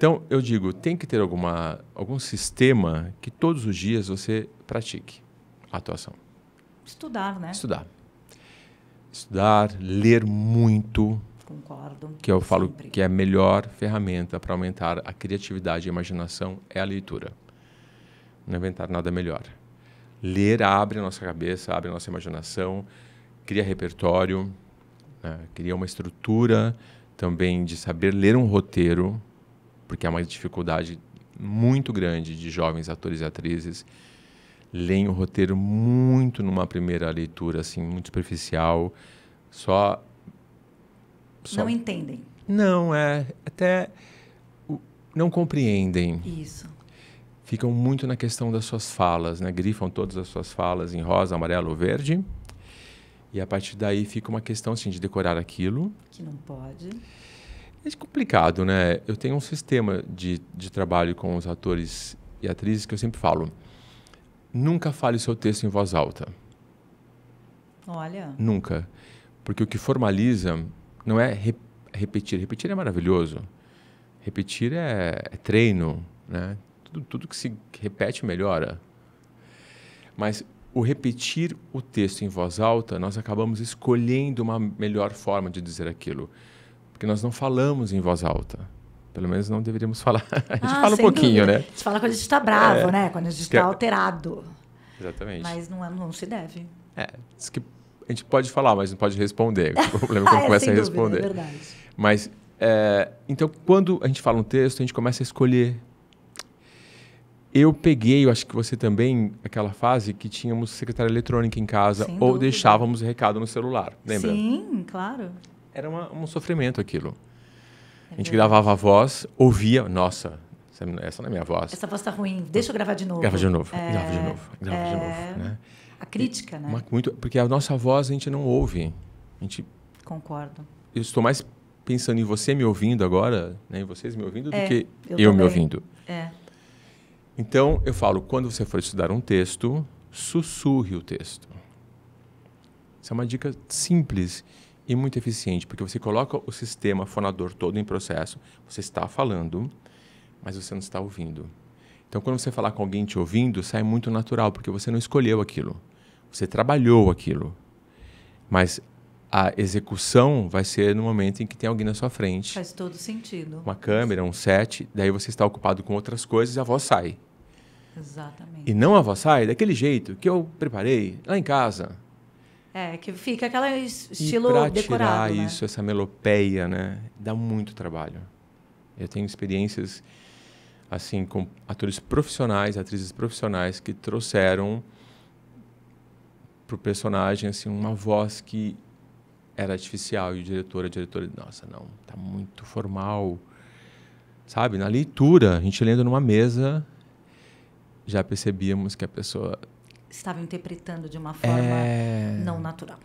Então, eu digo, tem que ter alguma, algum sistema que todos os dias você pratique a atuação. Estudar, né? Estudar. Estudar, ler muito. Concordo. Que eu falo sempre. que é a melhor ferramenta para aumentar a criatividade e a imaginação é a leitura. Não inventar nada melhor. Ler abre a nossa cabeça, abre a nossa imaginação, cria repertório, né? cria uma estrutura também de saber ler um roteiro porque há é uma dificuldade muito grande de jovens atores e atrizes leem o roteiro muito numa primeira leitura, assim, muito superficial, só... só... Não entendem. Não, é... Até não compreendem. Isso. Ficam muito na questão das suas falas, né? Grifam todas as suas falas em rosa, amarelo ou verde. E a partir daí fica uma questão, assim, de decorar aquilo. Que não pode. É complicado, né? Eu tenho um sistema de, de trabalho com os atores e atrizes que eu sempre falo. Nunca fale seu texto em voz alta. Olha. Nunca. Porque o que formaliza não é re repetir. Repetir é maravilhoso. Repetir é, é treino, né? Tudo, tudo que se repete melhora. Mas o repetir o texto em voz alta, nós acabamos escolhendo uma melhor forma de dizer aquilo. Porque nós não falamos em voz alta. Pelo menos não deveríamos falar. A gente ah, fala um pouquinho, dúvida. né? A gente fala quando a gente está bravo, é, né? Quando a gente está que... Tá é- alterado. Exatamente. Mas não, é, não se deve. É, diz que a gente pode falar, mas não pode responder. O problema é quando é, começa a responder. Dúvida, é verdade. Mas, é, então, quando a gente fala um texto, a gente começa a escolher. Eu peguei, eu acho que você também, aquela fase que tínhamos secretária eletrônica em casa Sem ou dúvida. deixávamos recado no celular, lembra? Sim, claro era uma, um sofrimento aquilo. É a gente gravava a voz, ouvia, nossa, essa não é minha voz. Essa voz tá ruim, deixa eu gravar de novo. Grava de novo, é... grava de novo, grava é... de novo. Né? A crítica, e, né? Muito, porque a nossa voz a gente não ouve. A gente... Concordo. Eu estou mais pensando em você me ouvindo agora, né, em vocês me ouvindo, é, do que eu, eu me ouvindo. É. Então, eu falo, quando você for estudar um texto, sussurre o texto. Isso é uma dica simples e muito eficiente, porque você coloca o sistema fonador todo em processo, você está falando, mas você não está ouvindo. Então, quando você falar com alguém te ouvindo, sai muito natural, porque você não escolheu aquilo, você trabalhou aquilo. Mas a execução vai ser no momento em que tem alguém na sua frente. Faz todo sentido. Uma câmera, um set, daí você está ocupado com outras coisas e a voz sai. Exatamente. E não a voz sai daquele jeito que eu preparei lá em casa. É, que fica aquela estilo e pra decorado. tirar né? isso, essa melopeia, né? Dá muito trabalho. Eu tenho experiências assim com atores profissionais, atrizes profissionais que trouxeram pro personagem assim uma voz que era artificial e o diretor, a diretora, nossa, não, tá muito formal. Sabe, na leitura, a gente lendo numa mesa, já percebíamos que a pessoa estava interpretando de uma forma é... não natural.